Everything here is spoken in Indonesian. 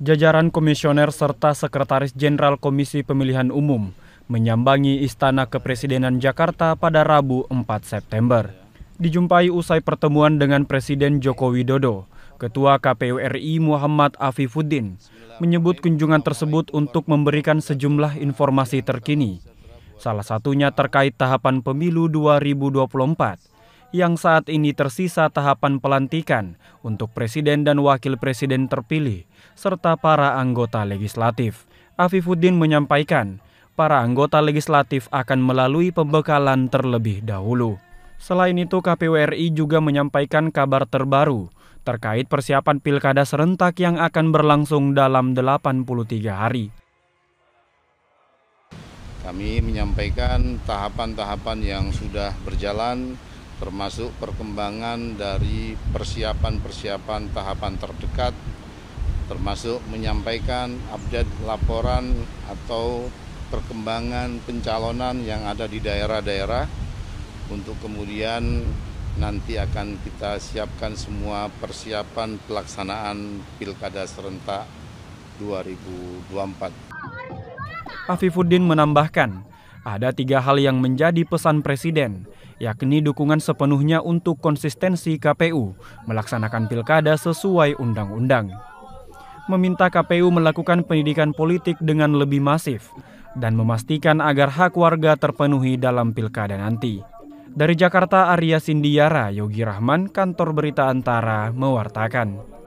jajaran komisioner serta Sekretaris Jenderal Komisi Pemilihan Umum menyambangi Istana Kepresidenan Jakarta pada Rabu 4 September. Dijumpai usai pertemuan dengan Presiden Joko Widodo, Ketua KPU RI Muhammad Afifuddin menyebut kunjungan tersebut untuk memberikan sejumlah informasi terkini, salah satunya terkait tahapan pemilu 2024 yang saat ini tersisa tahapan pelantikan untuk presiden dan wakil presiden terpilih, serta para anggota legislatif. Afifuddin menyampaikan, para anggota legislatif akan melalui pembekalan terlebih dahulu. Selain itu, KPU RI juga menyampaikan kabar terbaru terkait persiapan pilkada serentak yang akan berlangsung dalam 83 hari. Kami menyampaikan tahapan-tahapan yang sudah berjalan termasuk perkembangan dari persiapan-persiapan tahapan terdekat, termasuk menyampaikan update laporan atau perkembangan pencalonan yang ada di daerah-daerah untuk kemudian nanti akan kita siapkan semua persiapan pelaksanaan Pilkada serentak 2024. Afifuddin menambahkan, ada tiga hal yang menjadi pesan Presiden, yakni dukungan sepenuhnya untuk konsistensi KPU melaksanakan pilkada sesuai undang-undang. Meminta KPU melakukan pendidikan politik dengan lebih masif dan memastikan agar hak warga terpenuhi dalam pilkada nanti. Dari Jakarta, Arya Sindiara, Yogi Rahman, Kantor Berita Antara, mewartakan.